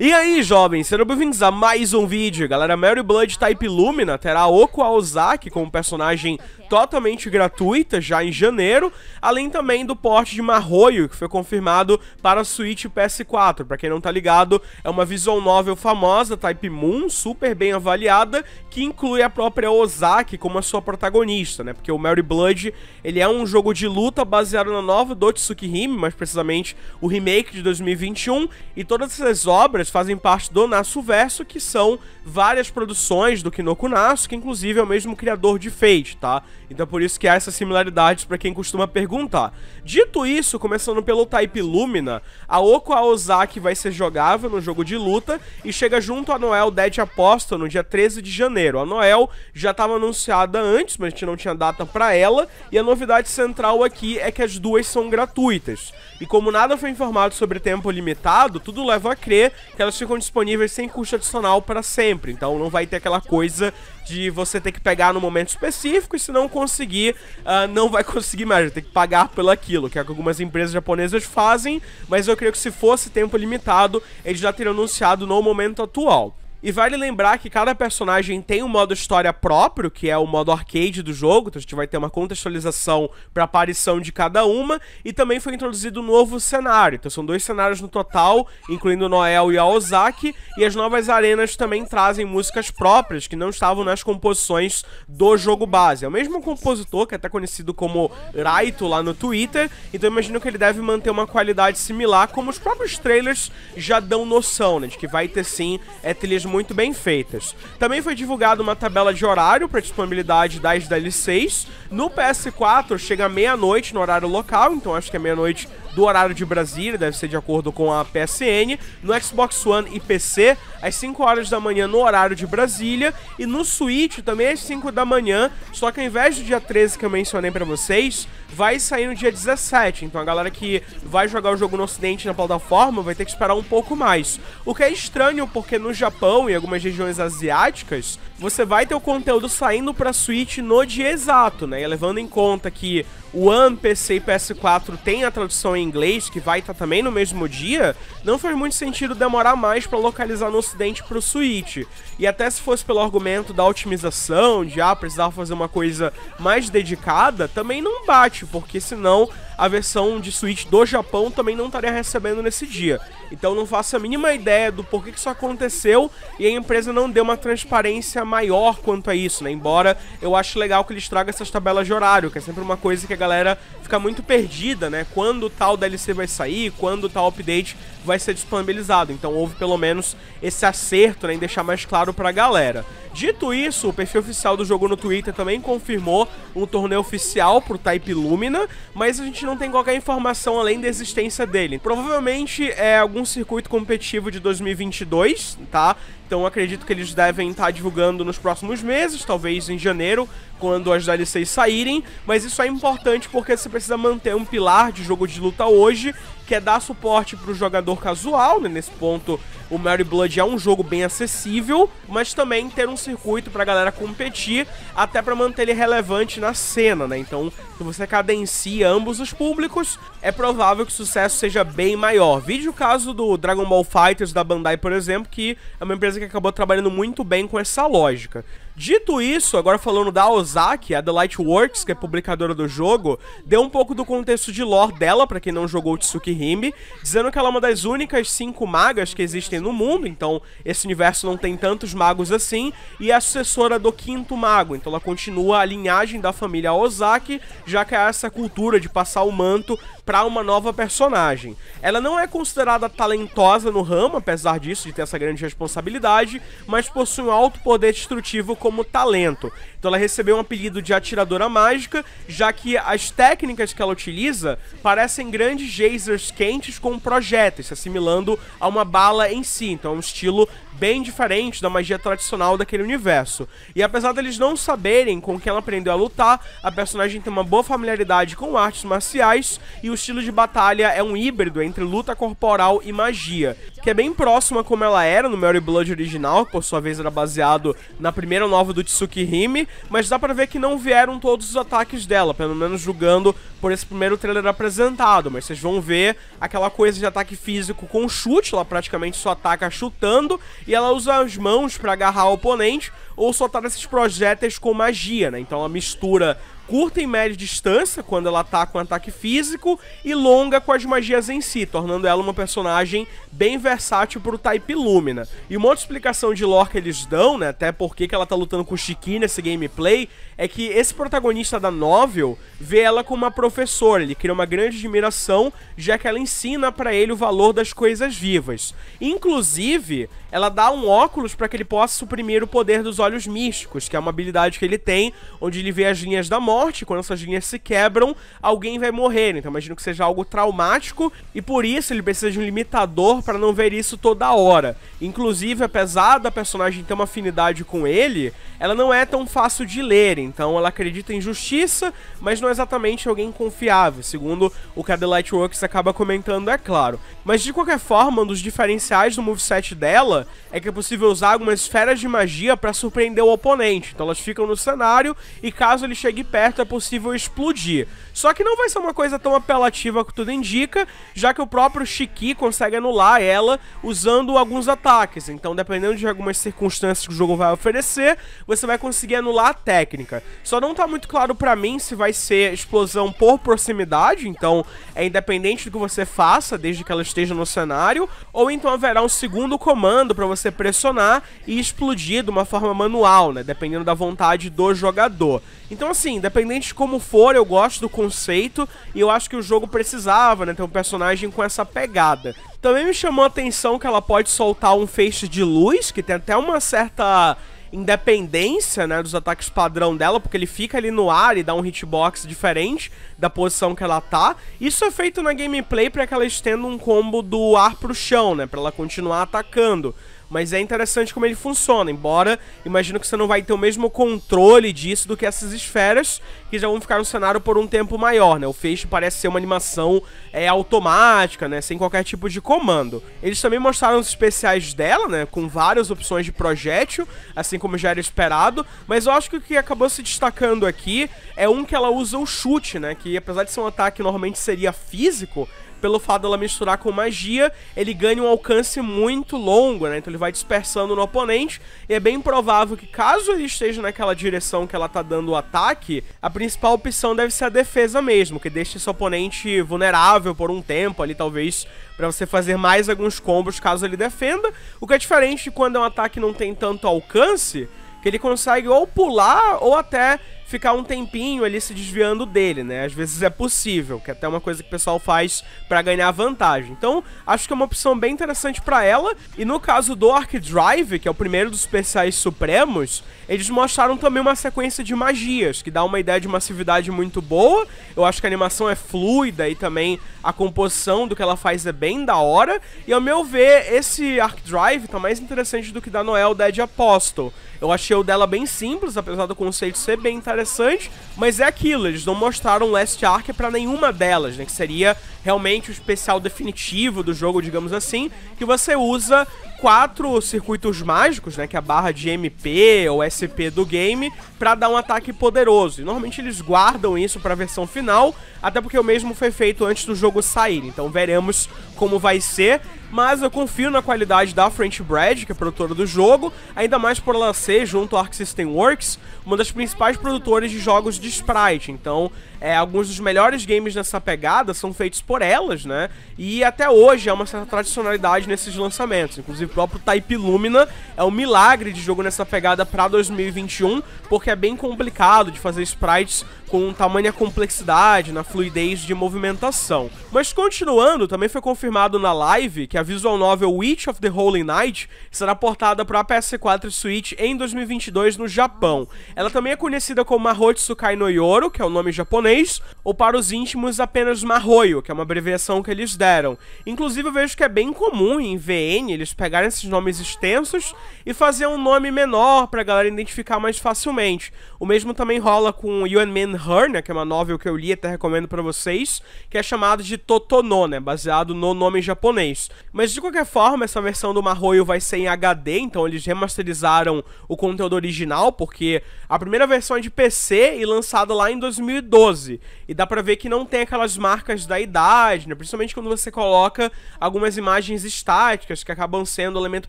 E aí, jovens, sejam bem-vindos a mais um vídeo. Galera, Mary Blood Type tá Lumina terá Oko Aozaki como personagem totalmente gratuita já em janeiro, além também do porte de Marroio, que foi confirmado para a Switch PS4. Para quem não tá ligado, é uma visual novel famosa, Type Moon, super bem avaliada, que inclui a própria Ozaki como a sua protagonista, né? Porque o Mary Blood, ele é um jogo de luta baseado na nova Dotsuki Hime, mais precisamente o remake de 2021, e todas essas obras obras fazem parte do Nasu Verso, que são várias produções do Kinoko Nasu, que inclusive é o mesmo criador de Fate, tá? Então é por isso que há essas similaridades para quem costuma perguntar. Dito isso, começando pelo Type Lumina, a Oko Aozaki vai ser jogável no jogo de luta e chega junto a Noel Dead Apostle no dia 13 de janeiro. A Noel já estava anunciada antes, mas a gente não tinha data para ela, e a novidade central aqui é que as duas são gratuitas. E como nada foi informado sobre tempo limitado, tudo leva a crer que elas ficam disponíveis sem custo adicional para sempre. Então não vai ter aquela coisa de você ter que pegar no momento específico e se não conseguir, uh, não vai conseguir mais, vai ter que pagar pelo aquilo, que é o que algumas empresas japonesas fazem, mas eu creio que se fosse tempo limitado, eles já teriam anunciado no momento atual. E vale lembrar que cada personagem tem um modo história próprio, que é o modo arcade do jogo, então a gente vai ter uma contextualização para a aparição de cada uma, e também foi introduzido um novo cenário. Então são dois cenários no total, incluindo Noel e Aozaki, e as novas arenas também trazem músicas próprias que não estavam nas composições do jogo base. É o mesmo compositor, que é até conhecido como Raito lá no Twitter, então imagino que ele deve manter uma qualidade similar, como os próprios trailers já dão noção, né, de que vai ter sim é trilhas muito bem feitas. Também foi divulgada uma tabela de horário para disponibilidade das DLCs. No PS4 chega meia-noite no horário local, então acho que é meia-noite do horário de Brasília, deve ser de acordo com a PSN, no Xbox One e PC, às 5 horas da manhã no horário de Brasília, e no Switch também às 5 da manhã, só que ao invés do dia 13 que eu mencionei para vocês, vai sair no dia 17, então a galera que vai jogar o jogo no ocidente na plataforma vai ter que esperar um pouco mais. O que é estranho porque no Japão e algumas regiões asiáticas, você vai ter o conteúdo saindo para Switch no dia exato, né? E levando em conta que o One, PC e PS4 tem a tradução em inglês, que vai estar tá também no mesmo dia, não faz muito sentido demorar mais para localizar no ocidente para o Switch. E até se fosse pelo argumento da otimização, de ah, precisava fazer uma coisa mais dedicada, também não bate, porque senão a versão de Switch do Japão também não estaria recebendo nesse dia. Então não faço a mínima ideia do porquê que isso aconteceu e a empresa não deu uma transparência maior quanto a isso, né? Embora eu acho legal que eles tragam essas tabelas de horário, que é sempre uma coisa que a galera fica muito perdida, né? Quando tal DLC vai sair, quando tal update vai ser disponibilizado. Então houve pelo menos esse acerto né, em deixar mais claro pra galera. Dito isso, o perfil oficial do jogo no Twitter também confirmou um torneio oficial pro Type Lumina, mas a gente não tem qualquer informação além da existência dele. Provavelmente é algum circuito competitivo de 2022, tá? Então acredito que eles devem estar divulgando nos próximos meses, talvez em janeiro, quando as DLCs saírem. Mas isso é importante porque você precisa manter um pilar de jogo de luta hoje, que é dar suporte para o jogador casual. Né? Nesse ponto, o Mary Blood é um jogo bem acessível, mas também ter um circuito para a galera competir, até para manter ele relevante na cena. Né? Então, se você cadencia ambos os públicos, é provável que o sucesso seja bem maior. Vídeo o caso do Dragon Ball Fighters da Bandai, por exemplo, que é uma empresa empresa que acabou trabalhando muito bem com essa lógica. Dito isso, agora falando da Ozaki, a The Lightworks, que é publicadora do jogo, deu um pouco do contexto de lore dela, para quem não jogou o Tsukihime, dizendo que ela é uma das únicas cinco magas que existem no mundo, então esse universo não tem tantos magos assim, e é a sucessora do quinto mago, então ela continua a linhagem da família Ozaki, já que há é essa cultura de passar o manto para uma nova personagem. Ela não é considerada talentosa no ramo, apesar disso, de ter essa grande responsabilidade, mas possui um alto poder destrutivo como talento. Então ela recebeu um apelido de atiradora mágica, já que as técnicas que ela utiliza parecem grandes geysers quentes com projéteis, se assimilando a uma bala em si. Então é um estilo bem diferente da magia tradicional daquele universo. E apesar deles não saberem com quem ela aprendeu a lutar, a personagem tem uma boa familiaridade com artes marciais e o estilo de batalha é um híbrido entre luta corporal e magia, que é bem próxima como ela era no Mary Blood original, que por sua vez era baseado na primeira nova do Tsukihime, mas dá pra ver que não vieram todos os ataques dela, pelo menos julgando por esse primeiro trailer apresentado, mas vocês vão ver aquela coisa de ataque físico com chute, ela praticamente só ataca chutando, e ela usa as mãos para agarrar o oponente, ou soltar esses projéteis com magia, né? Então ela mistura curta e média distância, quando ela tá com ataque físico, e longa com as magias em si, tornando ela uma personagem bem versátil pro Type Lumina. E uma outra explicação de lore que eles dão, né, até porque que ela tá lutando com o Shiki nesse gameplay, é que esse protagonista da novel vê ela como uma professora, ele cria uma grande admiração, já que ela ensina para ele o valor das coisas vivas. Inclusive, ela dá um óculos para que ele possa suprimir o poder dos olhos místicos, que é uma habilidade que ele tem, onde ele vê as linhas da morte, quando essas linhas se quebram, alguém vai morrer. Então imagino que seja algo traumático e por isso ele precisa de um limitador para não ver isso toda hora. Inclusive, apesar da personagem ter uma afinidade com ele, ela não é tão fácil de ler, então ela acredita em justiça, mas não é exatamente alguém confiável, segundo o que a The Lightworks acaba comentando, é claro. Mas de qualquer forma, um dos diferenciais do moveset dela é que é possível usar algumas esferas de magia para surpreender o oponente. Então elas ficam no cenário e caso ele chegue perto é possível explodir. Só que não vai ser uma coisa tão apelativa que tudo indica, já que o próprio Shiki consegue anular ela usando alguns ataques. Então, dependendo de algumas circunstâncias que o jogo vai oferecer, você vai conseguir anular a técnica. Só não tá muito claro para mim se vai ser explosão por proximidade, então é independente do que você faça, desde que ela esteja no cenário, ou então haverá um segundo comando comando para você pressionar e explodir de uma forma manual, né? Dependendo da vontade do jogador. Então, assim, independente de como for, eu gosto do conceito e eu acho que o jogo precisava, né? Ter um personagem com essa pegada. Também me chamou a atenção que ela pode soltar um feixe de luz, que tem até uma certa independência, né, dos ataques padrão dela, porque ele fica ali no ar e dá um hitbox diferente da posição que ela tá. Isso é feito na gameplay para que ela estenda um combo do ar pro chão, né, para ela continuar atacando. Mas é interessante como ele funciona, embora imagino que você não vai ter o mesmo controle disso do que essas esferas, que já vão ficar no cenário por um tempo maior, né? O feixe parece ser uma animação é, automática, né? Sem qualquer tipo de comando. Eles também mostraram os especiais dela, né? Com várias opções de projétil, assim como já era esperado, mas eu acho que o que acabou se destacando aqui é um que ela usa o chute, né? Que apesar de ser um ataque normalmente seria físico, pelo fato dela misturar com magia, ele ganha um alcance muito longo, né? Então ele vai dispersando no oponente, e é bem provável que caso ele esteja naquela direção que ela tá dando o ataque, a principal opção deve ser a defesa mesmo, que deixa esse oponente vulnerável por um tempo ali, talvez para você fazer mais alguns combos caso ele defenda, o que é diferente de quando é um ataque que não tem tanto alcance, que ele consegue ou pular ou até ficar um tempinho ali se desviando dele, né? Às vezes é possível, que é até uma coisa que o pessoal faz para ganhar vantagem. Então, acho que é uma opção bem interessante para ela. E no caso do Arc Drive, que é o primeiro dos especiais supremos, eles mostraram também uma sequência de magias, que dá uma ideia de massividade muito boa. Eu acho que a animação é fluida e também a composição do que ela faz é bem da hora. E ao meu ver, esse Arc Drive tá mais interessante do que da Noel Dead Apostle. Eu achei o dela bem simples, apesar do conceito ser bem interessante interessante, mas é aquilo, eles não mostraram Last Ark para nenhuma delas, né? Que seria realmente o especial definitivo do jogo, digamos assim, que você usa quatro circuitos mágicos, né, que é a barra de MP ou SP do game, para dar um ataque poderoso. E normalmente eles guardam isso para a versão final, até porque o mesmo foi feito antes do jogo sair. Então veremos como vai ser mas eu confio na qualidade da French Bread, que é produtora do jogo, ainda mais por ela ser, junto ao Arc System Works, uma das principais produtoras de jogos de sprite. Então, é, alguns dos melhores games nessa pegada são feitos por elas, né? E até hoje há uma certa tradicionalidade nesses lançamentos. Inclusive, o próprio Type Lumina é um milagre de jogo nessa pegada para 2021, porque é bem complicado de fazer sprites com tamanha complexidade na fluidez de movimentação. Mas continuando, também foi confirmado na live que a visual novel Witch of the Holy Night será portada para a PS4 Switch em 2022 no Japão. Ela também é conhecida como Mahotsukai no Yoro, que é o nome japonês, ou para os íntimos apenas Mahoyo, que é uma abreviação que eles deram. Inclusive eu vejo que é bem comum em VN eles pegarem esses nomes extensos e fazer um nome menor para a galera identificar mais facilmente. O mesmo também rola com Yuan Men Hernia, né, que é uma novel que eu li e até recomendo para vocês, que é chamada de Totono, né? Baseado no nome japonês. Mas de qualquer forma, essa versão do Marroio vai ser em HD, então eles remasterizaram o conteúdo original, porque a primeira versão é de PC e lançada lá em 2012. E dá pra ver que não tem aquelas marcas da idade, né? Principalmente quando você coloca algumas imagens estáticas que acabam sendo o elemento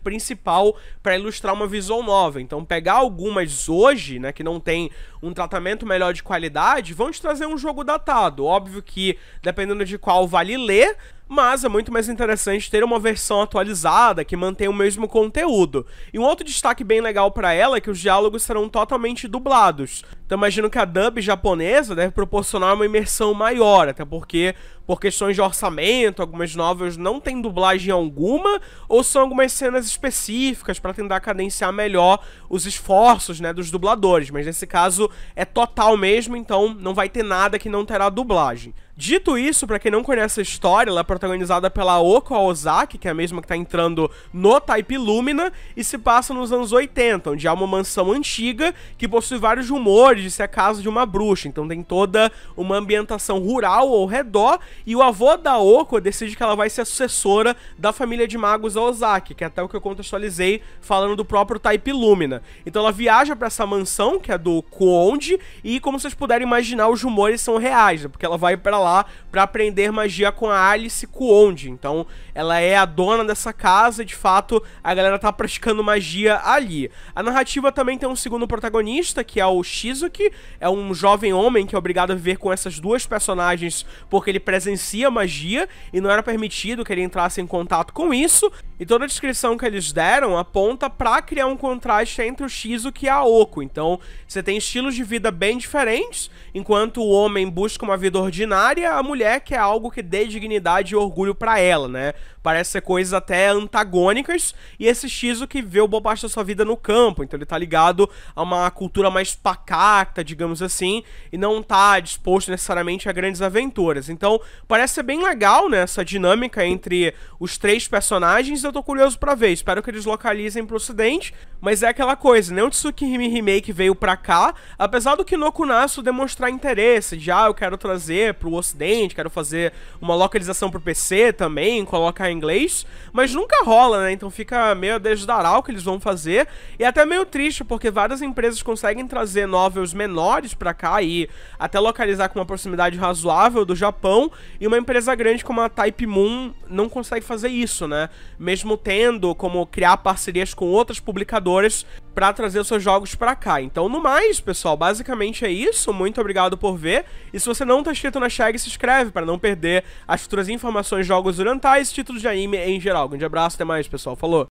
principal para ilustrar uma visão nova. Então pegar algumas hoje, né, que não tem um tratamento melhor de qualidade, vão te trazer um jogo datado. Óbvio que, dependendo de qual vale ler, mas é muito mais interessante ter uma versão atualizada que mantém o mesmo conteúdo. E um outro destaque bem legal para ela é que os diálogos serão totalmente dublados. Então imagino que a dub japonesa deve proporcionar uma imersão maior, até porque por questões de orçamento, algumas novelas não têm dublagem alguma, ou são algumas cenas específicas para tentar cadenciar melhor os esforços, né, dos dubladores, mas nesse caso é total mesmo, então não vai ter nada que não terá dublagem. Dito isso, para quem não conhece a história, ela é protagonizada pela Oko Ozaki, que é a mesma que tá entrando no Type Lumina, e se passa nos anos 80, onde há uma mansão antiga que possui vários rumores de ser a casa de uma bruxa. Então tem toda uma ambientação rural ao redor, e o avô da Oko decide que ela vai ser a sucessora da família de magos Ozaki, que é até o que eu contextualizei falando do próprio Type Lumina. Então ela viaja para essa mansão, que é do Conde, e como vocês puderem imaginar, os rumores são reais, né? porque ela vai para lá lá para aprender magia com a Alice e Então, ela é a dona dessa casa e, de fato, a galera tá praticando magia ali. A narrativa também tem um segundo protagonista, que é o Shizuki. É um jovem homem que é obrigado a viver com essas duas personagens porque ele presencia magia e não era permitido que ele entrasse em contato com isso. E toda a descrição que eles deram aponta para criar um contraste entre o Shizuki e a Oko. Então, você tem estilos de vida bem diferentes, enquanto o homem busca uma vida ordinária contrária a mulher, que é algo que dê dignidade e orgulho para ela, né? Parece ser coisas até antagônicas, e esse Shizu que vê o Bobash da sua vida no campo, então ele tá ligado a uma cultura mais pacata, digamos assim, e não tá disposto necessariamente a grandes aventuras. Então, parece ser bem legal, né, essa dinâmica entre os três personagens, eu tô curioso para ver, espero que eles localizem pro ocidente, mas é aquela coisa, né, o Tsukihime Remake veio pra cá, apesar do Kinoko demonstrar interesse, já ah, eu quero trazer pro ocidente ocidente, quero fazer uma localização pro PC também, colocar em inglês, mas nunca rola, né? Então fica meio desdaral o que eles vão fazer, e é até meio triste, porque várias empresas conseguem trazer novels menores para cá e até localizar com uma proximidade razoável do Japão, e uma empresa grande como a Type Moon não consegue fazer isso, né? Mesmo tendo como criar parcerias com outras publicadoras, para trazer os seus jogos para cá. Então, no mais, pessoal, basicamente é isso. Muito obrigado por ver. E se você não está inscrito na Shag, se inscreve para não perder as futuras informações, jogos orientais, títulos de anime em geral. Grande abraço, até mais, pessoal. Falou!